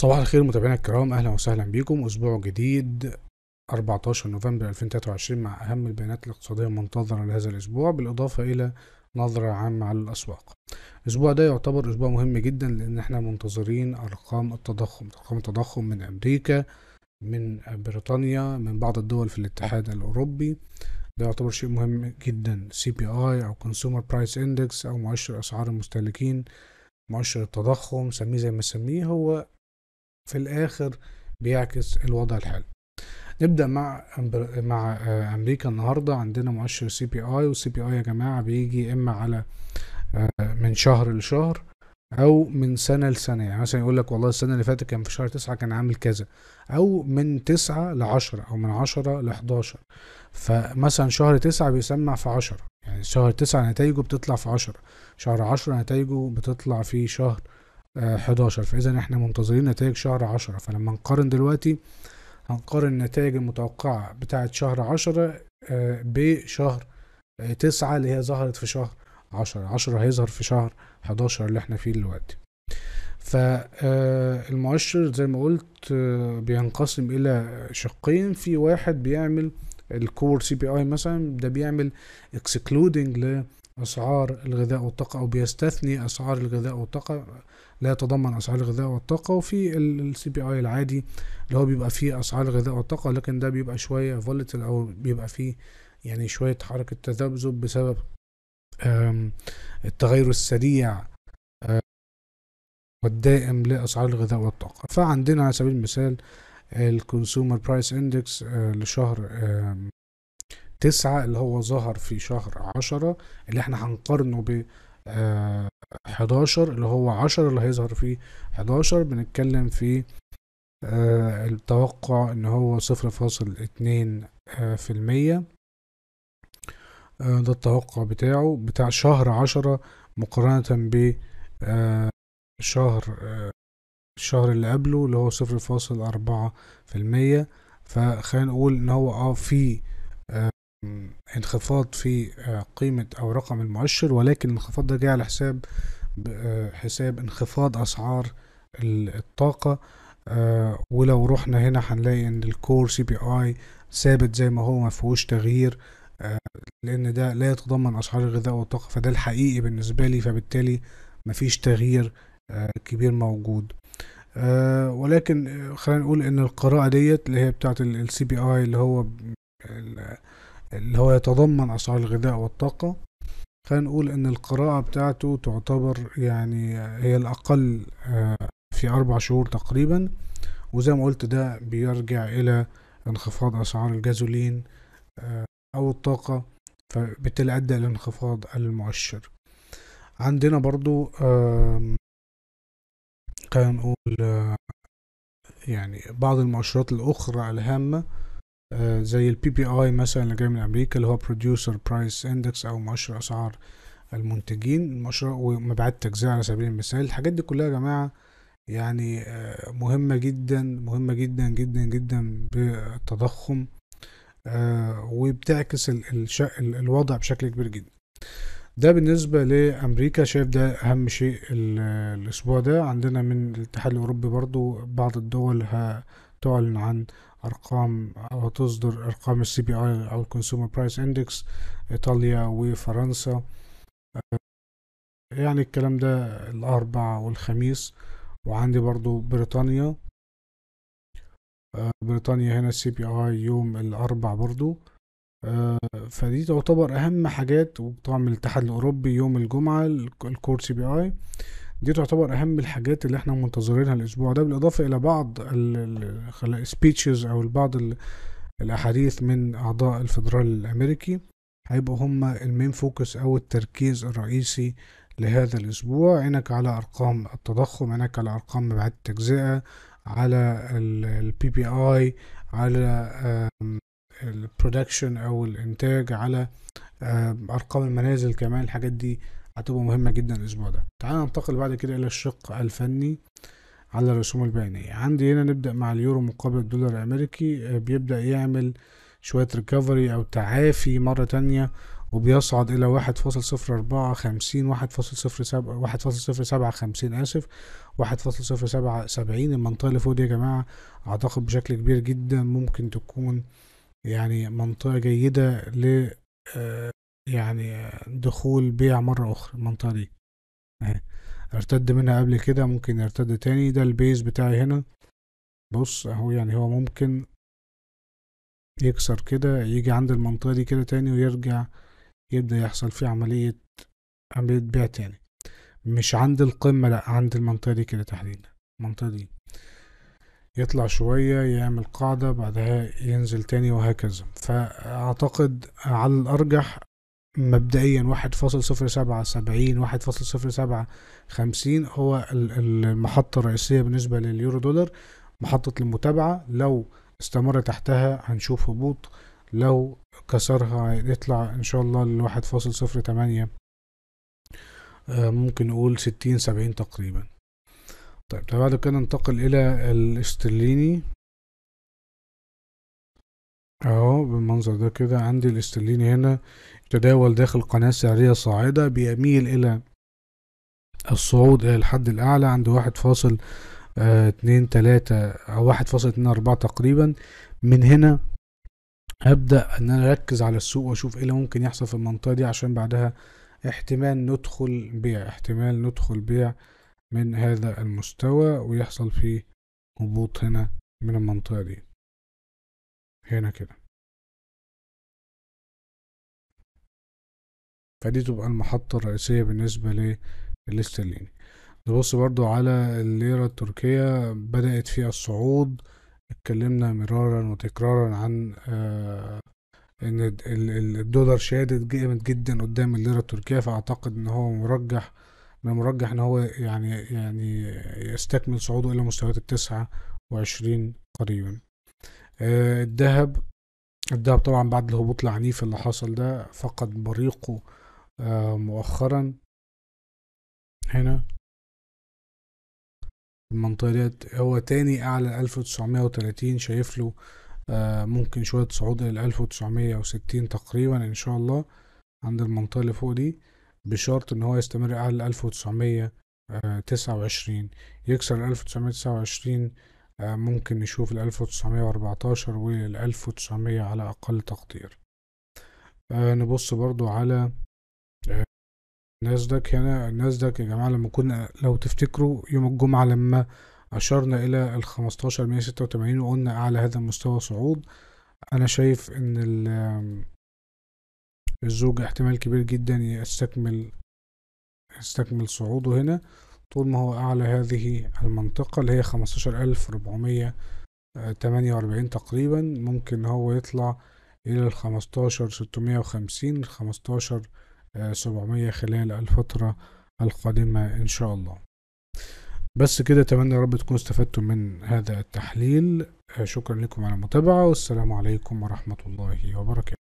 صباح الخير متابعينا الكرام اهلا وسهلا بيكم اسبوع جديد 14 نوفمبر 2023 مع اهم البيانات الاقتصاديه المنتظره لهذا الاسبوع بالاضافه الى نظرة عامة على الأسواق الأسبوع ده يعتبر أسبوع مهم جدا لأن احنا منتظرين أرقام التضخم أرقام التضخم من أمريكا من بريطانيا من بعض الدول في الاتحاد الأوروبي ده يعتبر شيء مهم جدا سي بي اي او كونسيومر برايس اندكس او مؤشر اسعار المستهلكين مؤشر التضخم سميه زي ما سميه هو في الاخر بيعكس الوضع الحالي نبدا مع مع آه، امريكا النهارده عندنا مؤشر سي بي اي والسي بي اي يا جماعه بيجي اما على آه، من شهر لشهر او من سنه لسنه يعني مثلا يقول لك والله السنه اللي فاتت كان في شهر تسعة كان عامل كذا او من تسعة لعشرة او من عشرة لحداشر فمثلا شهر تسعة بيسمع في عشرة يعني شهر تسعة نتائجه بتطلع في عشرة شهر عشرة نتائجه بتطلع في شهر 11 فاذا احنا منتظرين نتائج شهر 10 فلما نقارن دلوقتي هنقارن النتائج المتوقعة بتاعة شهر 10 آه، بشهر 9 اللي هي ظهرت في شهر 10 10 هيظهر في شهر 11 اللي احنا فيه دلوقتي فالمؤشر آه، زي ما قلت آه، بينقسم الى شقين في واحد بيعمل الكور سي بي اي مثلا ده بيعمل اكسكلودنج ل أسعار الغذاء والطاقة أو بيستثني أسعار الغذاء والطاقة لا يتضمن أسعار الغذاء والطاقة وفي السي بي آي العادي اللي هو بيبقى فيه أسعار الغذاء والطاقة لكن ده بيبقى شوية فولتل أو بيبقى فيه يعني شوية حركة تذبذب بسبب التغير السريع والدائم لأسعار الغذاء والطاقة فعندنا على سبيل المثال الكونسيومر برايس اندكس لشهر تسعة اللي هو ظهر في شهر عشرة اللي احنا هنقارنه ب 11 آه، اللي هو 10 اللي هيظهر في 11 بنتكلم في آه، التوقع ان هو صفر فاصل اتنين آه، في المية ده التوقع بتاعه بتاع شهر عشرة مقارنة ب شهر الشهر اللي قبله اللي هو صفر فاصل أربعة في المية فخلينا نقول ان هو اه في انخفاض في آه، قيمة أو رقم المؤشر ولكن الانخفاض ده جه على حساب آه، حساب انخفاض أسعار الطاقة آه، ولو رحنا هنا هنلاقي إن الكور سي بي آي ثابت زي ما هو مفيهوش تغيير لأن ده لا يتضمن أسعار الغذاء والطاقة فده الحقيقي بالنسبة لي فبالتالي مفيش تغيير كبير موجود ولكن خلينا نقول ان القراءه ديت اللي هي بتاعت السي بي اي اللي هو اللي هو يتضمن أسعار الغذاء والطاقة خلينا نقول إن القراءة بتاعته تعتبر يعني هي الأقل آه، في أربع شهور تقريبا وزي ما قلت ده بيرجع إلى انخفاض أسعار الجازولين آه، أو الطاقة فبالتالي أدى إلى انخفاض المؤشر عندنا برضو خلينا نقول آه، يعني بعض المؤشرات الأخرى الهامة آه، زي البي بي اي مثلا اللي جاي من امريكا اللي هو بروديوسر برايس اندكس او مؤشر اسعار المنتجين مؤشر ومبيعات التجزئه على سبيل المثال الحاجات دي كلها يا جماعه يعني آه، مهمه جدا مهمه جدا جدا جدا بالتضخم آه، وبتعكس الوضع بشكل كبير جدا ده بالنسبة لأمريكا شايف ده أهم شيء الأسبوع ده عندنا من الاتحاد الأوروبي برضو بعض الدول تعلن عن ارقام او تصدر ارقام السي بي اي او الكونسيومر برايس اندكس ايطاليا وفرنسا آه، يعني الكلام ده الاربعاء والخميس وعندي برضو بريطانيا آه، بريطانيا هنا السي بي اي يوم الاربعاء برضو آه، فدي تعتبر اهم حاجات وطبعا من الاتحاد الاوروبي يوم الجمعه الكور سي بي اي دي تعتبر اهم الحاجات اللي احنا منتظرينها الاسبوع ده بالاضافه الى بعض السبيتشز او بعض الاحاديث من اعضاء الفدرال الامريكي هيبقوا هم المين فوكس او التركيز الرئيسي لهذا الاسبوع عينك على ارقام التضخم عينك على ارقام مبيعات التجزئه على البي بي اي على البرودكشن او الانتاج على ارقام المنازل كمان الحاجات دي هتبقى مهمة جدا الأسبوع ده تعالى ننتقل بعد كده إلى الشق الفني على الرسوم البيانية عندي هنا نبدأ مع اليورو مقابل الدولار الأمريكي آه، بيبدأ يعمل شوية ريكفري أو تعافي مرة تانية وبيصعد إلى واحد فاصل صفر أربعة خمسين واحد فاصل صفر سبعة واحد فاصل صفر سبعة خمسين آسف واحد فاصل صفر سبعة سبعين المنطقة اللي فوق دي يا جماعة أعتقد بشكل كبير جدا ممكن تكون يعني منطقة جيدة ل آه، يعني دخول بيع مرة أخرى المنطقة آه، دي ارتد منها قبل كده ممكن يرتد تاني ده البيز بتاعي هنا بص اهو يعني هو ممكن يكسر كده يجي عند المنطقة دي كده تاني ويرجع يبدأ يحصل فيه عملية عملية بيع تاني مش عند القمة لأ عند المنطقة دي كده تحديدا المنطقة دي يطلع شوية يعمل قاعدة بعدها ينزل تاني وهكذا فأعتقد على الأرجح مبدئيا فاصل 70 1.07 50 هو المحطة الرئيسية بالنسبة لليورو دولار محطة المتابعة لو استمر تحتها هنشوف هبوط لو كسرها يطلع ان شاء الله ل 1.08 آه، ممكن نقول 60 70 تقريبا طيب بعد كده ننتقل الى الاسترليني اهو بالمنظر ده كده عندي الاسترليني هنا يتداول داخل قناة سعرية صاعدة بيميل إلى الصعود إلى الحد الأعلى عند واحد فاصل آه، اتنين تلاتة أو واحد فاصل اتنين أربعة تقريبا من هنا أبدأ إن أنا أركز على السوق وأشوف إيه اللي ممكن يحصل في المنطقة دي عشان بعدها احتمال ندخل بيع احتمال ندخل بيع من هذا المستوى ويحصل فيه هبوط هنا من المنطقة دي هنا كده فدي تبقى المحطة الرئيسية بالنسبة للاسترليني نبص برضو على الليرة التركية بدأت فيها الصعود اتكلمنا مرارا وتكرارا عن آه ان الدولار شادد جامد جدا قدام الليرة التركية فاعتقد ان هو مرجح من المرجح ان هو يعني يعني يستكمل صعوده الى مستويات التسعة وعشرين قريبا آه، الذهب الذهب طبعا بعد الهبوط العنيف اللي حصل ده فقد بريقه آه، مؤخرا هنا المنطقة ديت هو تاني أعلى ألف وتسعمية وتلاتين شايف له آه، ممكن شوية صعود إلى ألف وتسعمية وستين تقريبا إن شاء الله عند المنطقة اللي فوق دي بشرط إن هو يستمر أعلى ألف وتسعمية تسعة وعشرين يكسر ألف وتسعمية تسعة وعشرين آه، ممكن نشوف الألف وتسعمية وأربعتاشر والألف وتسعمية على أقل تقدير آه، نبص برضو على آه، ناسداك هنا ناسداك يا جماعة لما كنا لو تفتكروا يوم الجمعة لما أشرنا إلى الخمستاشر مية ستة وتمانين وقلنا أعلى هذا المستوى صعود أنا شايف إن الزوج احتمال كبير جدا يستكمل يستكمل صعوده هنا طول ما هو أعلى هذه المنطقة اللي هي خمستاشر ألف ربعمية تمانية وأربعين تقريبا ممكن هو يطلع إلى الخمستاشر ستمية وخمسين خمستاشر آه، سبعمية خلال الفترة القادمة إن شاء الله بس كده أتمنى يا رب تكونوا استفدتم من هذا التحليل آه، شكرا لكم على المتابعة والسلام عليكم ورحمة الله وبركاته